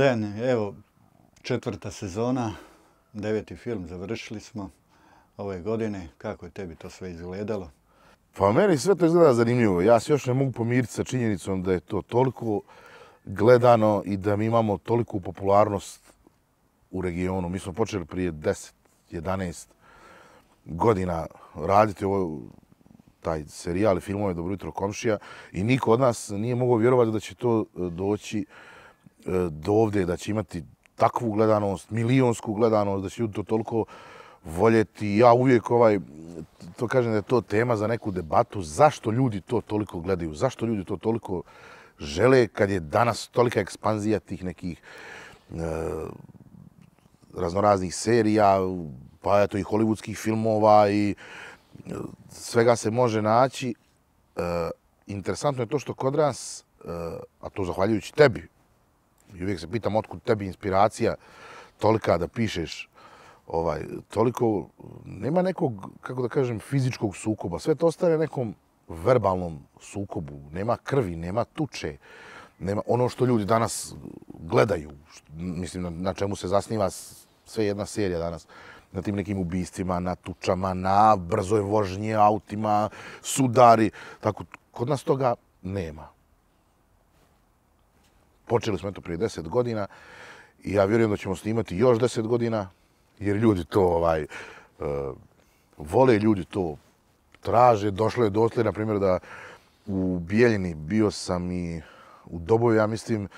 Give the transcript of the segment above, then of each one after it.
Dejan, evo četvrta sezona, deveti film, završili smo ove godine. Kako je tebi to sve izgledalo? Pa meni sve to izgleda zanimljivo. Ja se još ne mogu pomiriti sa činjenicom da je to toliko gledano i da mi imamo toliku popularnost u regionu. Mi smo počeli prije 10-11 godina raditi ovo, taj serijal i filmove Dobro jutro komšija i niko od nas nije mogao vjerovati da će to e, doći E, do ovdje, da će imati takvu gledanost, milionsku gledanost, da će ljudi to toliko voljeti. Ja uvijek ovaj, to kažem da je to tema za neku debatu, zašto ljudi to toliko gledaju, zašto ljudi to toliko žele kad je danas tolika ekspanzija tih nekih e, raznoraznih serija, pa eto i hollywoodskih filmova i e, svega se može naći. E, interesantno je to što kod nas, a to zahvaljujući tebi, I uvijek se pitam otkud tebi inspiracija tolika da pišeš ovaj toliko nema nekog kako da kažem fizičkog sukoba sve to ostaje nekom verbalnom sukobu nema krvi nema tuče nema ono što ljudi danas gledaju što, mislim na, na čemu se zasniva sve jedna serija danas na tim nekim ubistvima na tučama na brzoj vožnji autima sudari tako kod nas toga nema počeli smo eto prije deset godina i ja vjerujem da ćemo snimati još deset godina, jer ljudi to ovaj, e, vole, ljudi to traže. Došlo je dosle, na primjer, da u Bijeljini bio sam i u Doboju, ja mislim, e,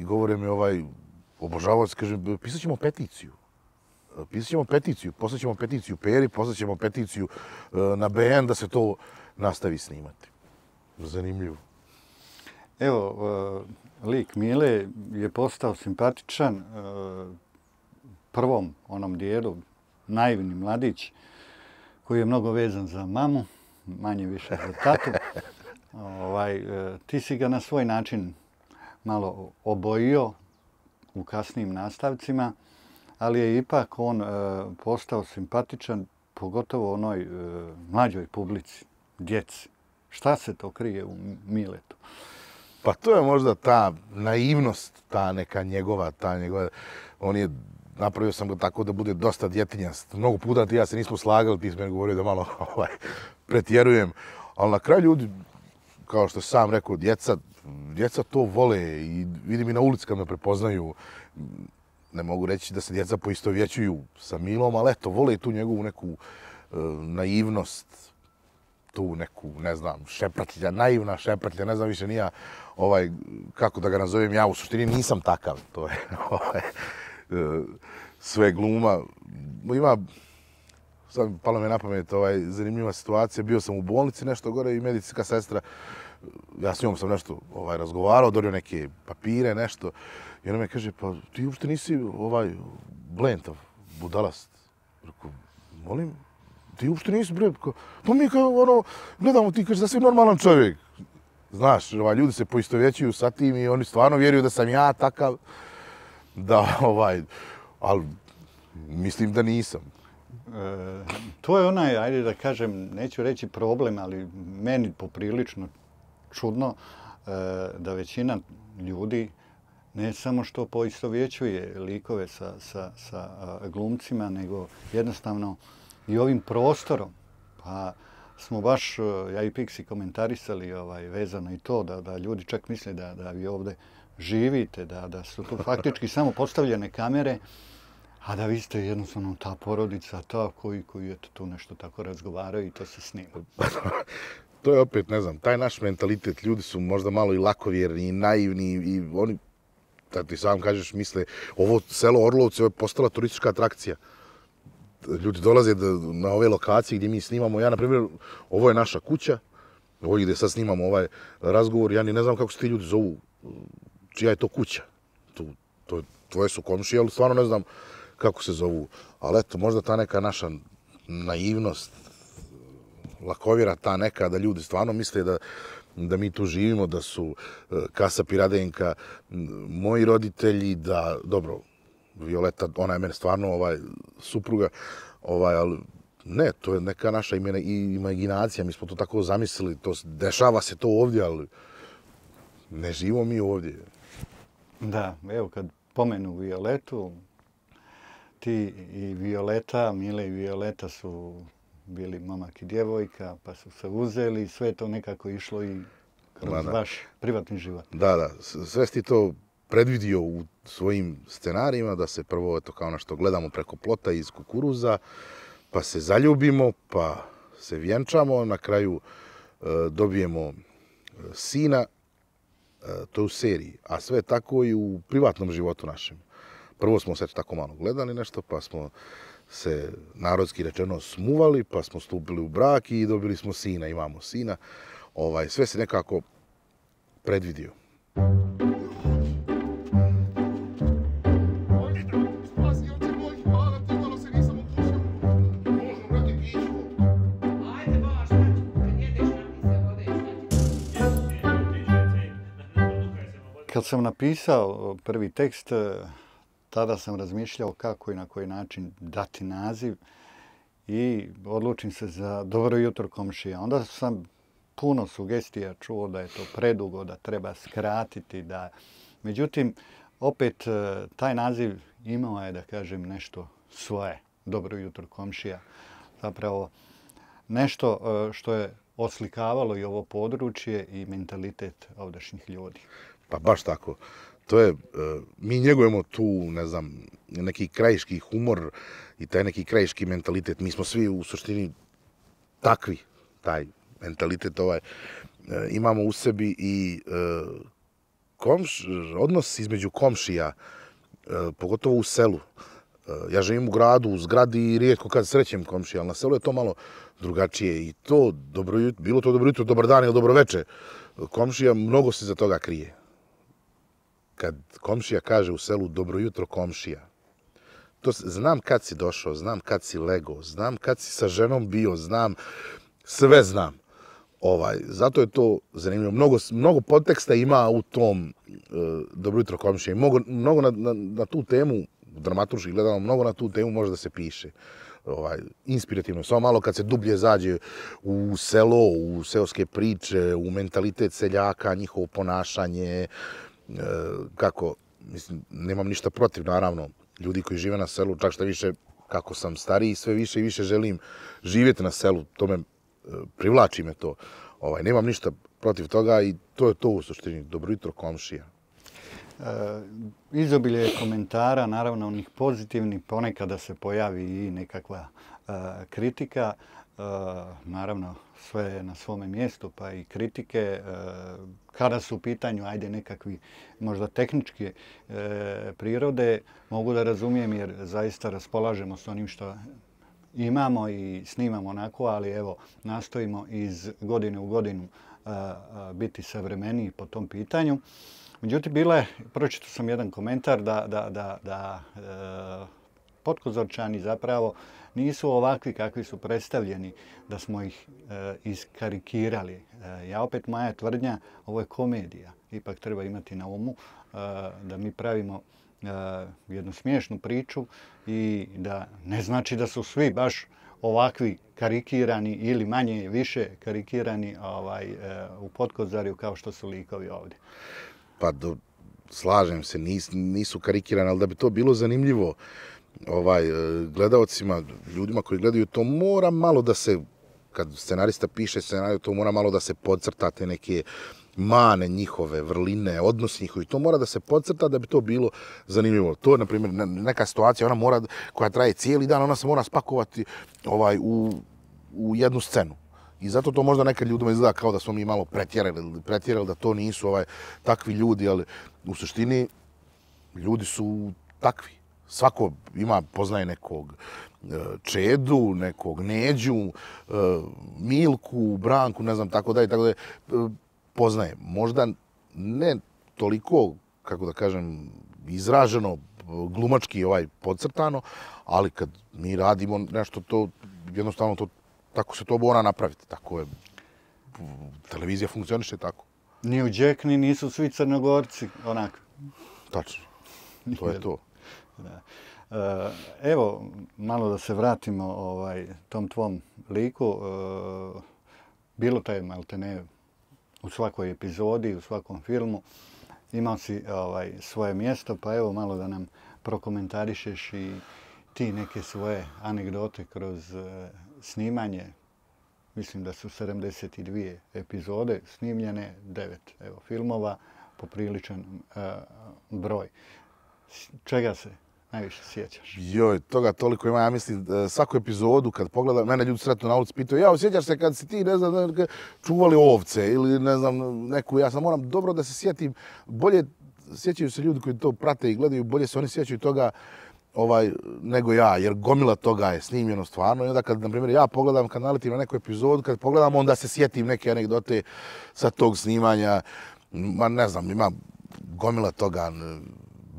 i govore mi ovaj obožavac, kaže, pisat ćemo peticiju. E, pisat ćemo peticiju, poslat ćemo peticiju Peri, poslat ćemo peticiju na BN da se to nastavi snimati. Zanimljivo. Evo, e, lik Mile je postao simpatičan e, prvom onom dijelu, naivni mladić, koji je mnogo vezan za mamu, manje više za tatu. ovaj, e, ti si ga na svoj način malo obojio u kasnim nastavcima, ali je ipak on postao simpatičan pogotovo onoj mlađoj publici, djeci. Šta se to krije u miletu? Pa to je možda ta naivnost, ta neka njegova, ta njegova... On je napravio sam ga tako da bude dosta djetinjast. Mnogo puta ti ja se nismo slagali, ti smo govorio da malo ovaj, pretjerujem. Ali na kraju ljudi, kao što sam rekao, djeca, djeca to vole i vidim i na ulici kad me prepoznaju. Ne mogu reći da se djeca poisto vjećuju sa Milom, ali eto, vole tu njegovu neku e, naivnost, tu neku, ne znam, šepratlja, naivna šepratlja, ne znam više nija ovaj, kako da ga nazovem, ja u suštini nisam takav, to je ovaj, e, sve gluma. Ima, sad palo me na pamet, ovaj, zanimljiva situacija, bio sam u bolnici nešto gore i medicinska sestra, ja s njom sam nešto ovaj, razgovarao, dorio neke papire, nešto, i ona me kaže, pa ti uopšte nisi ovaj blentov, budalast. rekao, molim, ti uopšte nisi bre, kao, pa mi kao, ono, gledamo ti, kaže, da si normalan čovjek. Znaš, ovaj, ljudi se poistovećuju sa tim i oni stvarno vjeruju da sam ja takav, da, ovaj, ali mislim da nisam. E, to je onaj, ajde da kažem, neću reći problem, ali meni poprilično čudno e, da većina ljudi ne samo što poistovjećuje likove sa, sa, sa glumcima, nego jednostavno i ovim prostorom, pa smo baš, e, ja i Pixi komentarisali ovaj, vezano i to, da, da ljudi čak misle da, da vi ovde živite, da, da su to faktički samo postavljene kamere, a da vi ste jednostavno ta porodica, ta koji, koji je tu nešto tako razgovaraju i to se snima. to je opet, ne znam, taj naš mentalitet, ljudi su možda malo i lakovjerni i naivni i oni, da ti sam kažeš, misle, ovo selo Orlovce je postala turistička atrakcija ljudi dolaze da, na ove lokacije gdje mi snimamo. Ja, na primjer, ovo je naša kuća, ovo gdje sad snimamo ovaj razgovor. Ja ni ne znam kako se ti ljudi zovu, čija je to kuća. Tu, to, tvoje su komšije, ali stvarno ne znam kako se zovu. Ali eto, možda ta neka naša naivnost, lakovira ta neka, da ljudi stvarno misle da, da mi tu živimo, da su e, Kasa Piradenka moji roditelji, da, dobro, Violeta, ona je meni stvarno ovaj, supruga, ovaj, ali ne, to je neka naša imena i imaginacija, mi smo to tako zamislili, to dešava se to ovdje, ali ne živo mi ovdje. Da, evo kad pomenu Violetu, ti i Violeta, Mile i Violeta su bili momak i djevojka, pa su se uzeli, sve to nekako išlo i kroz vaš privatni život. Da, da, sve si to predvidio u svojim scenarijima, da se prvo, eto, kao našto ono gledamo preko plota iz kukuruza, pa se zaljubimo, pa se vjenčamo, na kraju e, dobijemo e, sina, e, to je u seriji, a sve tako i u privatnom životu našem. Prvo smo se tako malo gledali nešto, pa smo se narodski rečeno smuvali, pa smo stupili u brak i dobili smo sina, imamo sina. Ovaj, sve se nekako predvidio. Muzika kad sam napisao prvi tekst, eh, tada sam razmišljao kako i na koji način dati naziv i odlučim se za Dobro jutro komšija. Onda sam puno sugestija čuo da je to predugo, da treba skratiti. Da... Međutim, opet eh, taj naziv imao je, da kažem, nešto svoje. Dobro jutro komšija. Zapravo, nešto eh, što je oslikavalo i ovo područje i mentalitet ovdašnjih ljudi. Pa baš tako. To je, e, mi njegujemo tu, ne znam, neki krajiški humor i taj neki krajiški mentalitet. Mi smo svi u suštini takvi, taj mentalitet ovaj, e, imamo u sebi i e, komš, odnos između komšija, pogotovo u selu. Ja živim u gradu, u zgradi i rijetko kad srećem komšija, ali na selu je to malo drugačije. I to, dobro, bilo to dobro jutro, dobar dan ili dobro veče, komšija mnogo se za toga krije kad komšija kaže u selu dobro jutro komšija, to znam kad si došao, znam kad si lego, znam kad si sa ženom bio, znam, sve znam. Ovaj, zato je to zanimljivo. Mnogo, mnogo podteksta ima u tom e, Dobro jutro komšija. Mnogo, mnogo na, na, na tu temu, dramaturgi gledano, mnogo na tu temu može da se piše. Ovaj, inspirativno. Samo malo kad se dublje zađe u selo, u seoske priče, u mentalitet seljaka, njihovo ponašanje, E, kako, mislim, nemam ništa protiv, naravno, ljudi koji žive na selu, čak što više, kako sam stariji, sve više i više želim živjeti na selu, to me, e, privlači me to, ovaj, nemam ništa protiv toga i to je to u suštini, dobro jutro komšija. E, izobilje komentara, naravno onih pozitivnih, ponekada se pojavi i nekakva e, kritika, e, naravno sve na svome mjestu, pa i kritike. E, kada su u pitanju, ajde, nekakvi možda tehničke e, prirode, mogu da razumijem jer zaista raspolažemo s onim što imamo i snimamo onako, ali evo, nastojimo iz godine u godinu e, biti savremeniji po tom pitanju. Međutim, bile, pročito sam jedan komentar da, da, da, da podkozorčani zapravo uh, nisu ovakvi kakvi su predstavljeni, da smo ih e, iskarikirali. E, ja opet, moja tvrdnja, ovo je komedija. Ipak treba imati na umu e, da mi pravimo e, jednu smiješnu priču i da ne znači da su svi baš ovakvi karikirani ili manje više karikirani ovaj, e, u Podkozarju kao što su likovi ovdje. Pa do, slažem se, nis, nisu karikirani, ali da bi to bilo zanimljivo, ovaj, e, gledalcima, ljudima koji gledaju, to mora malo da se, kad scenarista piše scenariju, to mora malo da se podcrtate neke mane njihove, vrline, odnos njihovi, to mora da se podcrta da bi to bilo zanimljivo. To je, na primjer, neka situacija ona mora, koja traje cijeli dan, ona se mora spakovati ovaj, u, u jednu scenu. I zato to možda nekad ljudima izgleda kao da smo mi malo pretjerali, pretjerali da to nisu ovaj takvi ljudi, ali u suštini ljudi su takvi svako ima, poznaje nekog e, Čedu, nekog Neđu, e, Milku, Branku, ne znam, tako da i tako da e, poznaje. Možda ne toliko, kako da kažem, izraženo, glumački ovaj podcrtano, ali kad mi radimo nešto to, jednostavno to, tako se to mora napraviti. Tako je, televizija funkcioniše tako. Ni u Džekni nisu svi crnogorci, onako. Tačno, to je to tako e, Evo, malo da se vratimo ovaj, tom tvom liku. E, bilo taj je, malte ne, u svakoj epizodi, u svakom filmu. Imao si ovaj, svoje mjesto, pa evo malo da nam prokomentarišeš i ti neke svoje anegdote kroz e, snimanje mislim da su 72 epizode snimljene, devet evo, filmova, popriličan broj. čega se najviše sjećaš? Joj, toga toliko ima, ja mislim, e, svaku epizodu kad pogledam, mene ljudi sretno na ulici pitaju, ja, sjećaš se kad si ti, ne znam, čuvali ovce ili ne znam, neku, ja sam moram dobro da se sjetim, bolje sjećaju se ljudi koji to prate i gledaju, bolje se oni sjećaju toga ovaj nego ja, jer gomila toga je snimljeno stvarno. I onda kad, na primjer, ja pogledam, kad naletim na neku epizodu, kad pogledam, onda se sjetim neke anegdote sa tog snimanja. Ma ne znam, ima gomila toga.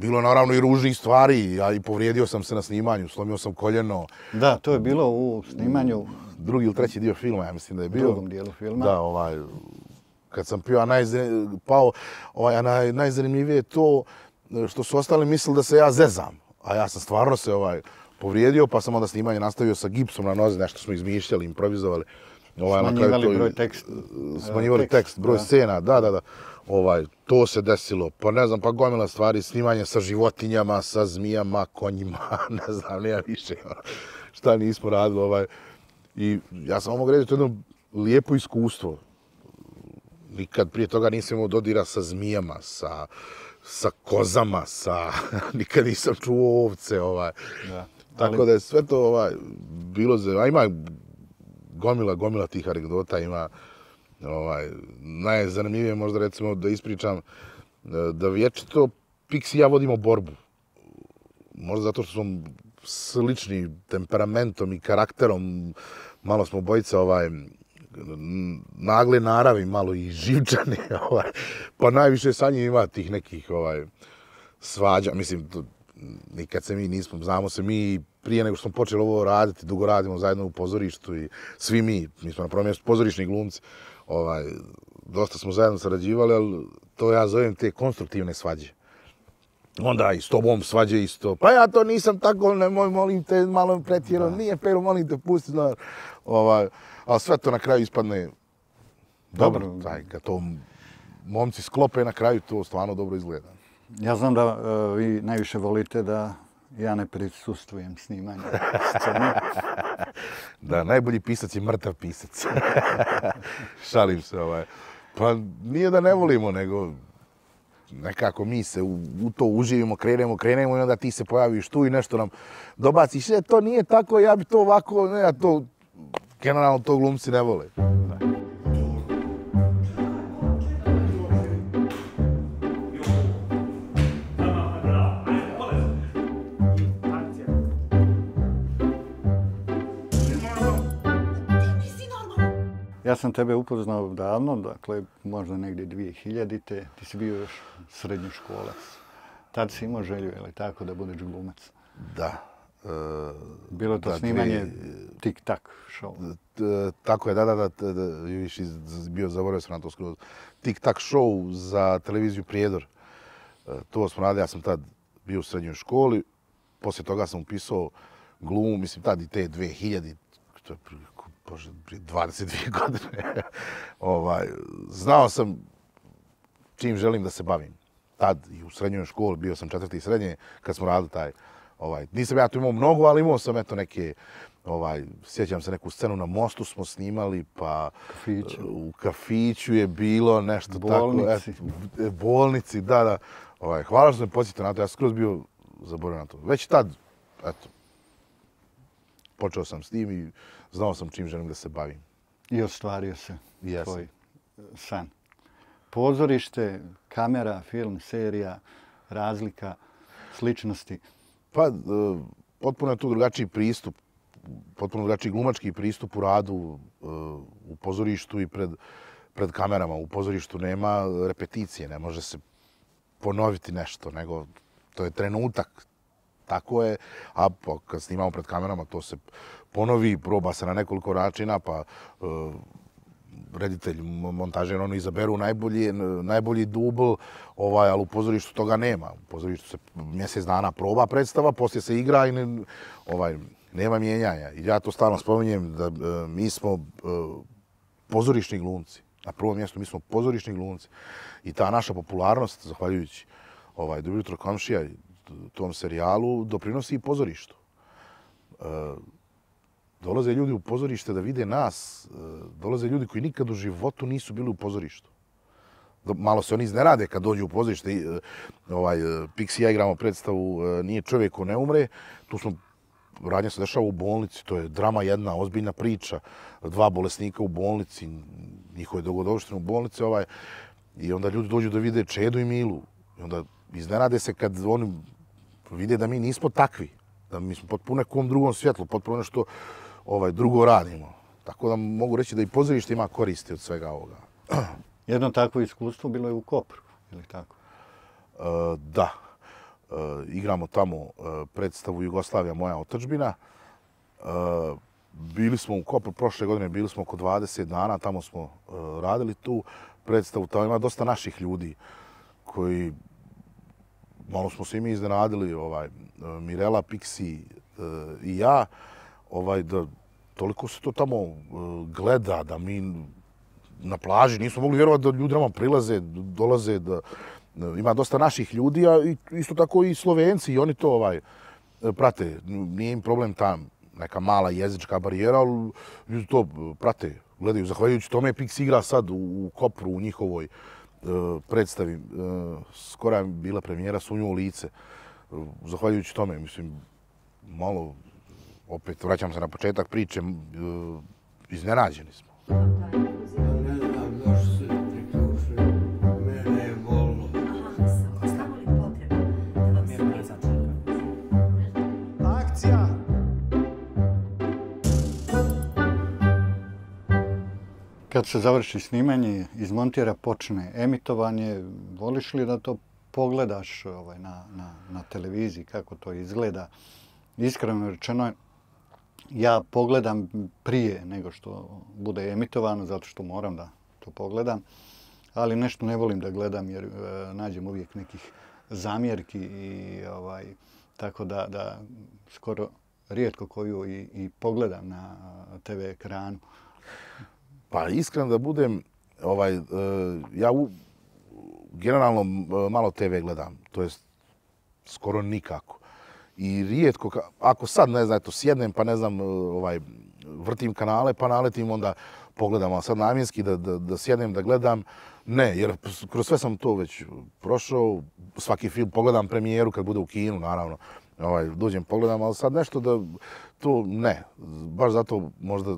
Bilo naravno i ružnih stvari, ja i povrijedio sam se na snimanju, slomio sam koljeno. Da, to je bilo u snimanju... Drugi ili treći dio filma, ja mislim da je bilo. U drugom dijelu filma. Da, ovaj, kad sam pio, a pao, ovaj, a naj, najzanimljivije je to e, što su ostali mislili da se ja zezam. A ja sam stvarno se ovaj povrijedio, pa sam onda snimanje nastavio sa gipsom na nozi, nešto smo izmišljali, improvizovali. Ovaj, smanjivali to, broj tekst. E, smanjivali tekst, tekst broj da. scena, da, da, da ovaj, to se desilo, pa ne znam, pa gomila stvari, snimanje sa životinjama, sa zmijama, konjima, ne znam, nije više, ono, šta nismo radili, ovaj. I ja sam mogu reći, to je jedno lijepo iskustvo. Nikad prije toga nisam imao dodira sa zmijama, sa, sa kozama, sa... nikad nisam čuo ovce, ovaj. Da. Tako da je sve to ovaj, bilo za... A ima gomila, gomila tih anegdota, ima ovaj, najzanimljivije možda recimo da ispričam e, da vječito Pixi ja vodimo borbu. Možda zato što smo slični temperamentom i karakterom, malo smo bojica ovaj, nagle naravi, malo i živčani. Ovaj. Pa najviše sa njim ima tih nekih ovaj, svađa. Mislim, nikad se mi nismo, znamo se mi prije nego što smo počeli ovo raditi, dugo radimo zajedno u pozorištu i svi mi, mi smo na prvom mjestu pozorišni glumci, ovaj, dosta smo zajedno sarađivali, al to ja zovem te konstruktivne svađe. Onda i s tobom svađe isto. Pa ja to nisam tako, ne moj, molim te, malo pretjero, da. nije peru, molim te, pusti. Da, ovaj, a sve to na kraju ispadne dobro. dobro. Taj, kad to momci sklope, na kraju to stvarno dobro izgleda. Ja znam da uh, vi najviše volite da Ja ne prisustujem snimanju scene. da, najbolji pisac je mrtav pisac. Šalim se ovaj. Pa nije da ne volimo, nego nekako mi se u, u to uživimo, krenemo, krenemo i onda ti se pojaviš tu i nešto nam dobaciš. E, to nije tako, ja bi to ovako, ne, ja to, generalno to glumci ne vole. Da. Ja sam tebe upoznao davno, dakle, možda negdje 2000-te, ti si bio još srednju školac. Tad si imao želju, ili tako, da budeš glumac? Da. E, Bilo to da, snimanje dvije... tik-tak show. E, tako je, da, da, da, još bio zaboravio sam na to skroz. Tik-tak show za televiziju Prijedor. E, to smo radili, ja sam tad bio u srednjoj školi, poslije toga sam upisao glumu, mislim, tad i te 2000, to Bože, 22 godine. ovaj, znao sam čim želim da se bavim. Tad i u srednjoj školi, bio sam četvrti i srednje, kad smo radili taj... Ovaj, nisam ja tu imao mnogo, ali imao sam eto neke... Ovaj, sjećam se neku scenu na mostu smo snimali, pa Kafić. u kafiću je bilo nešto bolnici. tako. Et, bolnici. da, da. Ovaj, hvala što me posjetio na to, ja sam skroz bio zaboravio na to. Već tad, eto, počeo sam s tim i znao sam čim želim da se bavim. I ostvario se Jesam. tvoj e, san. Pozorište, kamera, film, serija, razlika, sličnosti. Pa, e, potpuno je tu drugačiji pristup, potpuno drugačiji glumački pristup u radu e, u pozorištu i pred, pred kamerama. U pozorištu nema repeticije, ne može se ponoviti nešto, nego to je trenutak. Tako je, a kad snimamo pred kamerama, to se ponovi, proba se na nekoliko račina, pa e, reditelj montaže, oni izaberu najbolji, najbolji dubl, ovaj, ali u pozorištu toga nema. U pozorištu se mjesec dana proba predstava, poslije se igra i ovaj, nema mijenjanja. I ja to stalno spominjem da e, mi smo e, pozorišni glumci. Na prvom mjestu mi smo pozorišni glumci. I ta naša popularnost, zahvaljujući ovaj, Dobro jutro komšija, tom serijalu, doprinosi i pozorištu dolaze ljudi u pozorište da vide nas, e, dolaze ljudi koji nikad u životu nisu bili u pozorištu. Malo se oni iznerade kad dođu u pozorište, e, ovaj, e, Pixi ja igramo predstavu, nije čovjek ko ne umre, tu smo radnja se dešava u bolnici, to je drama jedna, ozbiljna priča, dva bolesnika u bolnici, njihove dogodovštine u bolnici, ovaj, i onda ljudi dođu da vide Čedu i Milu, i onda iznerade se kad oni vide da mi nismo takvi, da mi smo potpuno u nekom drugom svjetlu, potpuno nešto, ovaj, drugo radimo. Tako da mogu reći da i pozorište ima koristi od svega ovoga. Jedno takvo iskustvo bilo je u Kopru, ili tako? E, da. E, igramo tamo e, predstavu Jugoslavija, moja otačbina. E, bili smo u Kopru prošle godine, bili smo oko 20 dana, tamo smo e, radili tu predstavu. Tamo ima dosta naših ljudi koji malo smo se mi iznenadili, ovaj, e, Mirela, Pixi i ja ovaj, da toliko se to tamo uh, gleda, da mi na plaži nismo mogli vjerovati da ljudi nama prilaze, dolaze, da ima dosta naših ljudi, a i isto tako i Slovenci, i oni to ovaj, prate, nije im problem tam neka mala jezička barijera, al ljudi to prate, gledaju, zahvaljujući tome Pix igra sad u, u Kopru, u njihovoj uh, predstavi, uh, skora je bila premijera, su u lice, zahvaljujući tome, mislim, malo opet vraćamo se na početak priče, e, iznenađeni smo. Kad se završi snimanje, izmontira, počne emitovanje, voliš li da to pogledaš ovaj, na, na, na televiziji, kako to izgleda? Iskreno rečeno, ja pogledam prije nego što bude emitovano, zato što moram da to pogledam. Ali nešto ne volim da gledam jer e, nađem uvijek nekih zamjerki i ovaj, tako da, da skoro rijetko koju i, i pogledam na TV ekranu. Pa iskreno da budem, ovaj, e, ja u, generalno e, malo TV gledam, to jest skoro nikako i rijetko, ako sad ne znam, eto, sjednem pa ne znam, e, ovaj, vrtim kanale pa naletim onda pogledam, a sad namjenski da, da, da sjednem, da gledam, ne, jer kroz sve sam to već prošao, svaki film pogledam premijeru kad bude u kinu, naravno, ovaj, dođem pogledam, ali sad nešto da to ne, baš zato možda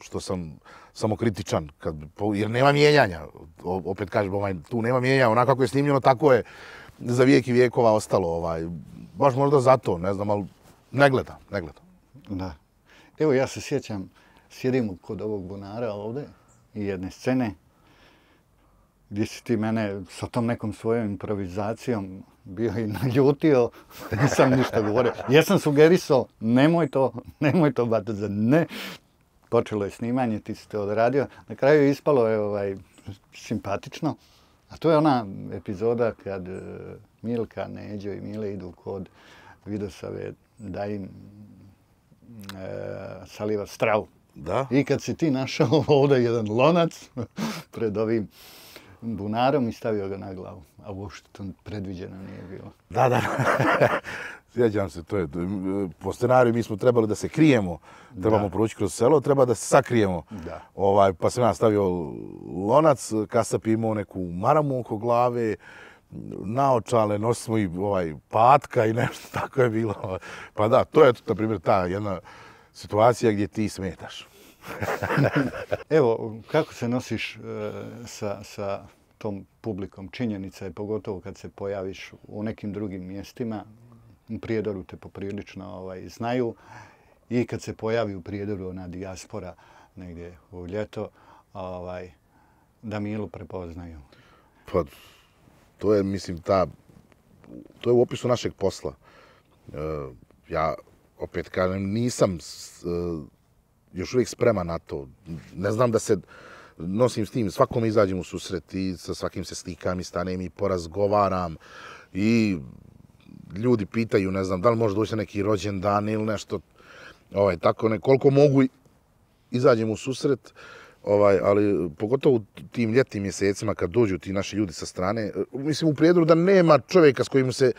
što sam samo kritičan, kad, jer nema mijenjanja, opet kažem, ovaj, tu nema mijenjanja, onako kako je snimljeno, tako je, za vijek i vijekova ostalo. Ovaj, baš možda zato, ne znam, ali ne gleda, ne gleda. Da. Evo ja se sjećam, sjedim kod ovog bunara ovde i jedne scene gdje si ti mene sa tom nekom svojom improvizacijom bio i naljutio, nisam ništa govorio. sam sugerisao, nemoj to, nemoj to za ne. Počelo je snimanje, ti si to odradio. Na kraju je ispalo je ovaj, simpatično. A to je ona epizoda kad e, Milka, Neđo i Mile idu kod Vidosave da im e, saliva stravu. Da. I kad si ti našao ovdje jedan lonac pred ovim bunarom i stavio ga na glavu. A uopšte to predviđeno nije bilo. Da, da. Sjećam se, to je, po scenariju mi smo trebali da se krijemo, trebamo proći kroz selo, treba da se sakrijemo. Ovaj, pa se ja stavio lonac, kasap imao neku maramu oko glave, naočale, nosi smo i ovaj, patka i nešto, tako je bilo. Pa da, to je, na primjer, ta jedna situacija gdje ti smetaš. Evo, kako se nosiš e, sa, sa tom publikom činjenica je pogotovo kad se pojaviš u nekim drugim mjestima u Prijedoru te poprilično ovaj, znaju. I kad se pojavi u Prijedoru ona dijaspora negdje u ljeto, ovaj, da Milu prepoznaju. Pa, to je, mislim, ta, to je u opisu našeg posla. Uh, ja, opet kažem, nisam uh, još uvijek spreman na to. Ne znam da se nosim s tim, svakome izađem u susret i sa svakim se slikam i stanem i porazgovaram i ljudi pitaju, ne znam, da li može doći na neki rođendan ili nešto, ovaj, tako ne, koliko mogu izađem u susret, ovaj, ali pogotovo u tim ljetnim mjesecima kad dođu ti naši ljudi sa strane, e, mislim u prijedru da nema čovjeka s kojim se,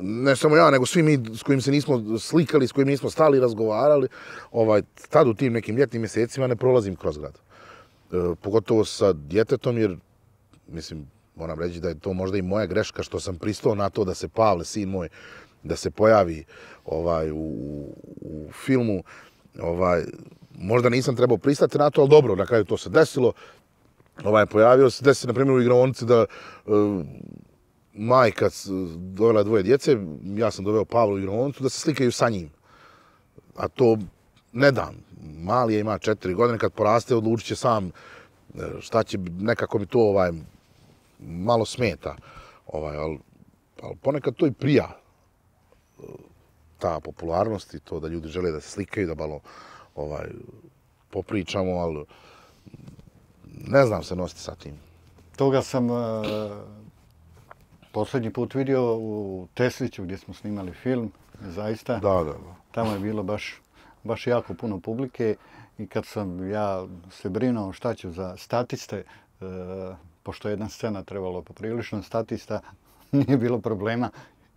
ne samo ja, nego svi mi s kojim se nismo slikali, s kojim nismo stali i razgovarali, ovaj, tad u tim nekim ljetnim mjesecima ne prolazim kroz grad. E, pogotovo sa djetetom, jer, mislim, moram reći da je to možda i moja greška što sam pristao na to da se Pavle, sin moj, da se pojavi ovaj u, u filmu. Ovaj, možda nisam trebao pristati na to, ali dobro, na kraju to se desilo. Ovaj, pojavio se, desi na primjer u igravonici da uh, majka dovela dvoje djece, ja sam doveo Pavlu u igravonicu, da se slikaju sa njim. A to ne dam. Mali je ima četiri godine, kad poraste odlučit će sam e, šta će, nekako mi to ovaj, malo smeta, ovaj, ali, ali ponekad to i prija e, ta popularnost i to da ljudi žele da se slikaju, da malo ovaj, popričamo, ali ne znam se nositi sa tim. Toga sam uh, e, poslednji put vidio u Tesliću gdje smo snimali film, zaista. Da, da, da. Tamo je bilo baš, baš jako puno publike i kad sam ja se brinuo šta ću za statiste, e, pošto je jedna scena trebalo poprilično statista, nije bilo problema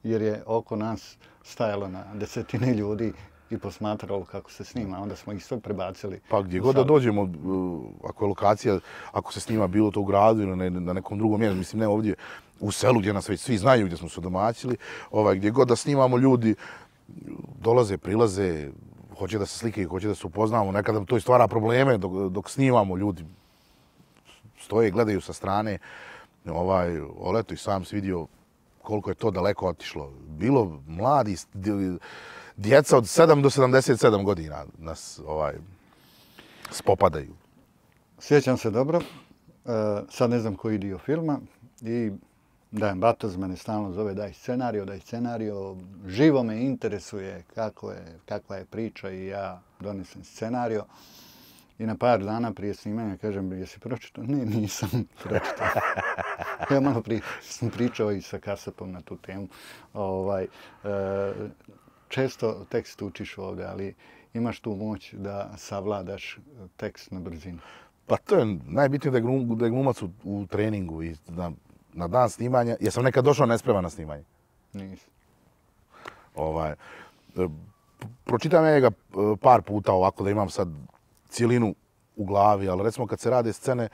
jer je oko nas stajalo na desetine ljudi i posmatralo kako se snima. Onda smo ih sve prebacili. Pa gdje god da dođemo, uh, ako je lokacija, ako se snima bilo to u gradu ili na nekom drugom mjestu, mislim ne ovdje, u selu gdje nas već svi znaju gdje smo se domaćili, ovaj, gdje god da snimamo ljudi, dolaze, prilaze, hoće da se slike hoće da se upoznamo. Nekada to i stvara probleme dok snimamo ljudi stoje gledaju sa strane. Ovaj, oleto i sam se vidio koliko je to daleko otišlo. Bilo mladi, djeca od 7 do 77 godina nas ovaj, spopadaju. Sjećam se dobro. E, sad ne znam koji dio filma. I Dajem Batoz mene stalno zove daj scenario, daj scenario. Živo me interesuje kako je, kakva je priča i ja donesem scenario. E, I na par dana prije snimanja kažem, jesi pročitao? Ne, nisam pročitao. ja malo prije sam pričao i sa kasapom na tu temu. Ovaj, eh, često tekst učiš ovdje, ali imaš tu moć da savladaš tekst na brzinu. Pa to je najbitnije da je, glum, da je glumac u, u treningu i na, na dan snimanja. Jesam nekad došao nespreva na snimanje? Nisam. Ovaj, eh, pročitam ja ga eh, par puta ovako da imam sad cilinu u glavi, ali recimo kad se rade scene,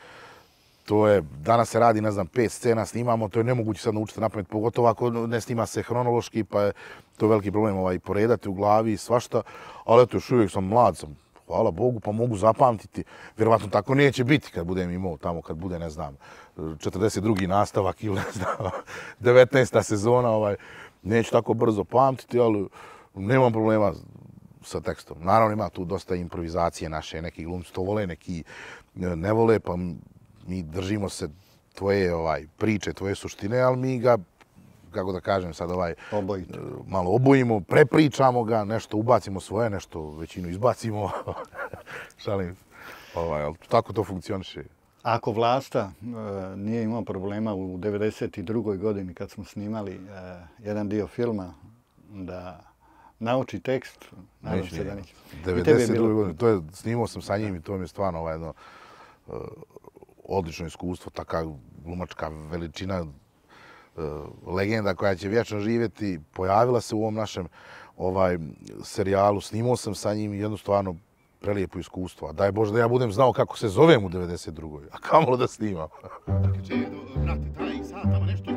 to je, danas se radi, ne znam, pet scena, snimamo, to je nemoguće sad naučiti na pamet, pogotovo ako ne snima se hronološki, pa je to veliki problem ovaj, poredati u glavi i svašta, ali eto, još uvijek sam mlad, sam, hvala Bogu, pa mogu zapamtiti, vjerovatno tako neće biti kad budem imao tamo, kad bude, ne znam, 42. nastavak ili, ne znam, 19. sezona, ovaj, neću tako brzo pamtiti, ali nemam problema, sa tekstom. Naravno ima tu dosta improvizacije naše, neki glumci to vole, neki e, ne vole, pa mi držimo se tvoje ovaj priče, tvoje suštine, ali mi ga kako da kažem sad ovaj Obojite. E, malo obojimo, prepričamo ga, nešto ubacimo svoje, nešto većinu izbacimo. Šalim. Ovaj, al tako to funkcioniše. Ako vlasta e, nije imao problema u 92. godini kad smo snimali jedan dio filma da nauči tekst, Nauči Neći, da neće. 92. godine, to je, snimao sam sa njim i to mi je stvarno ovaj jedno e, odlično iskustvo, taka glumačka veličina, e, legenda koja će vječno živjeti, pojavila se u ovom našem ovaj serijalu, snimao sam sa njim jedno stvarno prelijepo iskustvo. A daj Bože da ja budem znao kako se zovem u 92. A kamo da snimam? Čedo, brate, taj, sad, tamo nešto.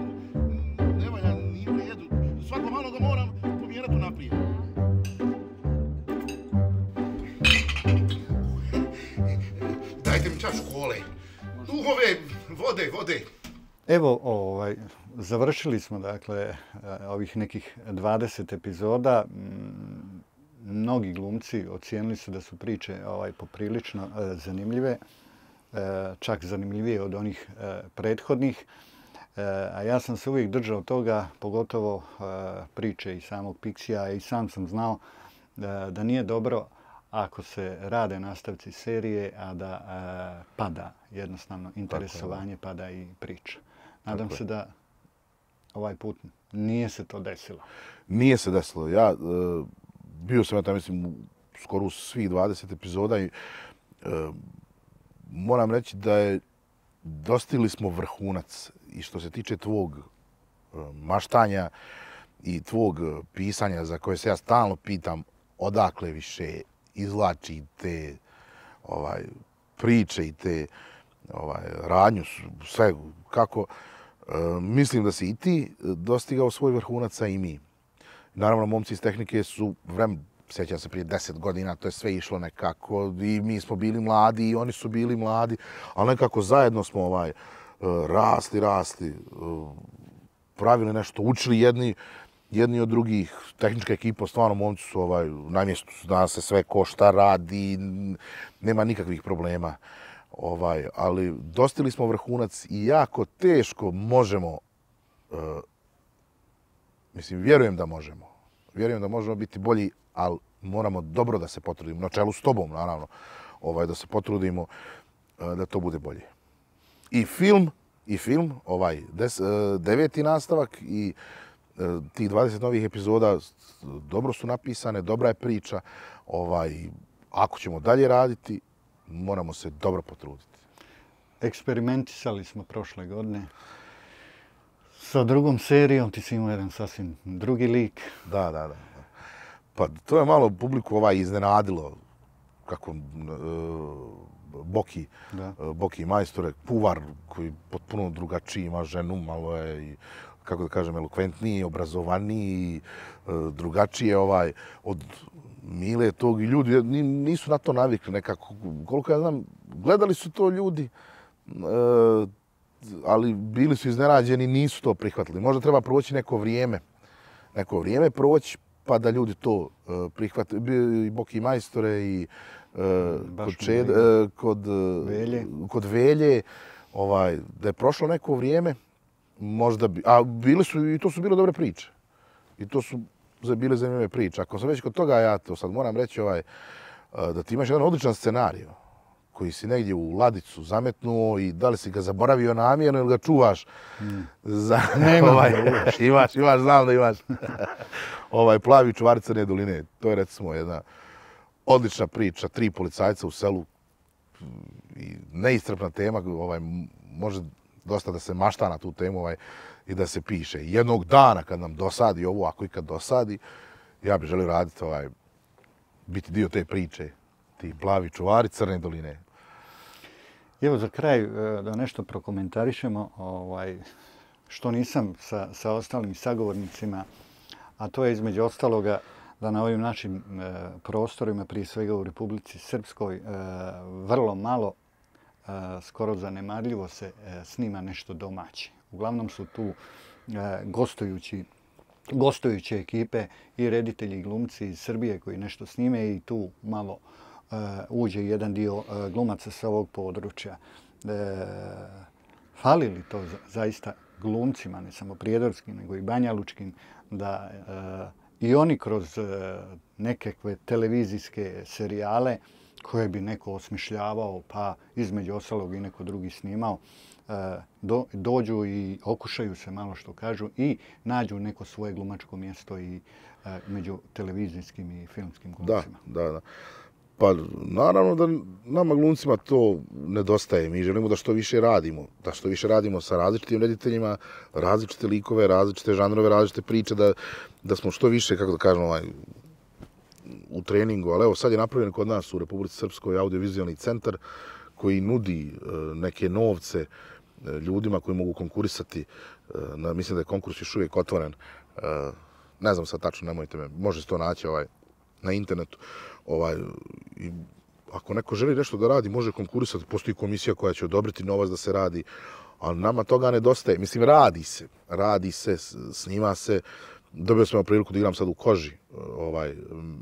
duhove, vode, vode. Evo, ovaj, završili smo dakle eh, ovih nekih 20 epizoda. Mm, mnogi glumci ocijenili su da su priče ovaj poprilično eh, zanimljive, eh, čak zanimljivije od onih prethodnih. A ja sam se uvijek držao toga, pogotovo priče i samog Pixija i sam sam znao da nije dobro uh, ako se rade nastavci serije, a da e, pada jednostavno interesovanje, je. pada i priča. Nadam Tako se da ovaj put nije se to desilo. Nije se desilo. Ja e, bio sam ja tamo, mislim, skoro u svih 20 epizoda i e, moram reći da je dostigli smo vrhunac i što se tiče tvog e, maštanja i tvog e, pisanja za koje se ja stalno pitam odakle više izlači te ovaj priče i te ovaj radnju sve kako e, mislim da se i ti dostigao svoj vrhunac a i mi naravno momci iz tehnike su vrem sećam se prije 10 godina to je sve išlo nekako i mi smo bili mladi i oni su bili mladi ali nekako zajedno smo ovaj e, rasli rasli e, pravili nešto učili jedni jedni od drugih, tehnička ekipa, stvarno momci su ovaj, na mjestu, zna se sve ko šta radi, nema nikakvih problema. Ovaj, ali dostili smo vrhunac i jako teško možemo, e, mislim, vjerujem da možemo, vjerujem da možemo biti bolji, ali moramo dobro da se potrudimo, na čelu s tobom, naravno, ovaj, da se potrudimo e, da to bude bolje. I film, i film, ovaj des, e, deveti nastavak i E, tih 20 novih epizoda dobro su napisane, dobra je priča. Ovaj, ako ćemo dalje raditi, moramo se dobro potruditi. Eksperimentisali smo prošle godine. Sa drugom serijom ti si imao jedan sasvim drugi lik. Da, da, da. Pa to je malo publiku ovaj iznenadilo kako uh, Boki, Uh, Boki majstore, puvar koji potpuno drugačiji ima ženu, malo je i kako da kažem, elokventniji, obrazovaniji, e, drugačije ovaj, od mile tog i ljudi nisu na to navikli nekako. Koliko ja znam, gledali su to ljudi, e, ali bili su iznerađeni, nisu to prihvatili. Možda treba proći neko vrijeme, neko vrijeme proći, pa da ljudi to e, prihvate. I Boki Majstore, i kod, čed, kod, velje. kod Velje, ovaj, da je prošlo neko vrijeme, možda bi, a bile su, i to su bile dobre priče. I to su za, bile zanimljive priče. Ako sam već kod toga, ja to sad moram reći, ovaj, e, da ti imaš jedan odličan scenarij koji si negdje u ladicu zametnuo i da li si ga zaboravio namjerno ili ga čuvaš za... Ne imam ovaj, imaš, imaš, znam da imaš. ovaj, plavi čuvar crne doline, to je recimo jedna odlična priča, tri policajca u selu i neistrpna tema, ovaj, može dosta da se mašta na tu temu ovaj, i da se piše. Jednog dana kad nam dosadi ovo, ako i kad dosadi, ja bih želio raditi ovaj, biti dio te priče, ti plavi čuvari Crne doline. Evo za kraj eh, da nešto prokomentarišemo, ovaj, što nisam sa, sa ostalim sagovornicima, a to je između ostaloga da na ovim našim e, prostorima, prije svega u Republici Srpskoj, e, vrlo malo skoro zanemarljivo se e, snima nešto domaće. Uglavnom su tu e, gostujući gostujuće ekipe i reditelji i glumci iz Srbije koji nešto snime i tu malo e, uđe jedan dio glumaca sa ovog područja. Fali li to zaista glumcima, ne samo prijedorskim, nego i banjalučkim, da i oni kroz nekakve televizijske serijale koje bi neko osmišljavao, pa između ostalog i neko drugi snimao, e, do, dođu i okušaju se malo što kažu i nađu neko svoje glumačko mjesto i e, među televizijskim i filmskim glumcima. Da, da, da. Pa naravno da nama glumcima to nedostaje. Mi želimo da što više radimo, da što više radimo sa različitim rediteljima, različite likove, različite žanrove, različite priče, da, da smo što više, kako da kažemo, ovaj, u treningu, ali evo sad je napravljen kod nas u Republici Srpskoj audiovizualni centar koji nudi e, neke novce e, ljudima koji mogu konkurisati. E, mislim da je konkurs još uvijek otvoren. Ne znam sad tačno, nemojte me, može se to naći ovaj, na internetu. Ovaj, ako neko želi nešto da radi, može konkurisati. Postoji komisija koja će odobriti novac da se radi, ali nama toga nedostaje. Mislim, radi se, radi se, snima se dobio sam priliku da igram sad u koži, e, ovaj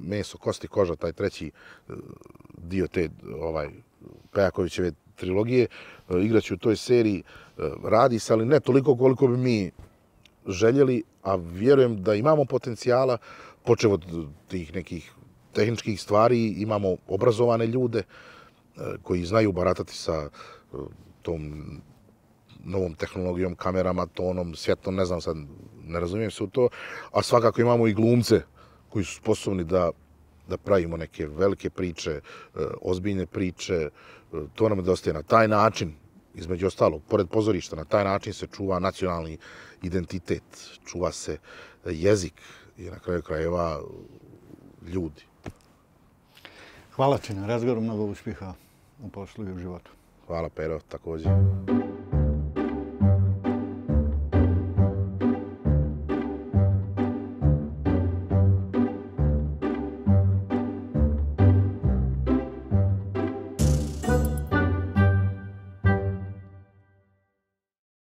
meso, kosti, koža, taj treći e, dio te ovaj Pejakovićeve trilogije. E, Igraću u toj seriji, radi se, ali ne toliko koliko bi mi željeli, a vjerujem da imamo potencijala, počevo od tih nekih tehničkih stvari, imamo obrazovane ljude koji znaju baratati sa tom novom tehnologijom, kamerama, tonom, svjetlom, ne znam sad, ne razumijem se u to, a svakako imamo i glumce koji su sposobni da da pravimo neke velike priče, e, ozbiljne priče, e, to nam dostaje na taj način, između ostalog, pored pozorišta, na taj način se čuva nacionalni identitet, čuva se jezik i na kraju krajeva ljudi. Hvala ti na razgovoru, mnogo uspjeha u poslu i u životu. Hvala, Pero, također.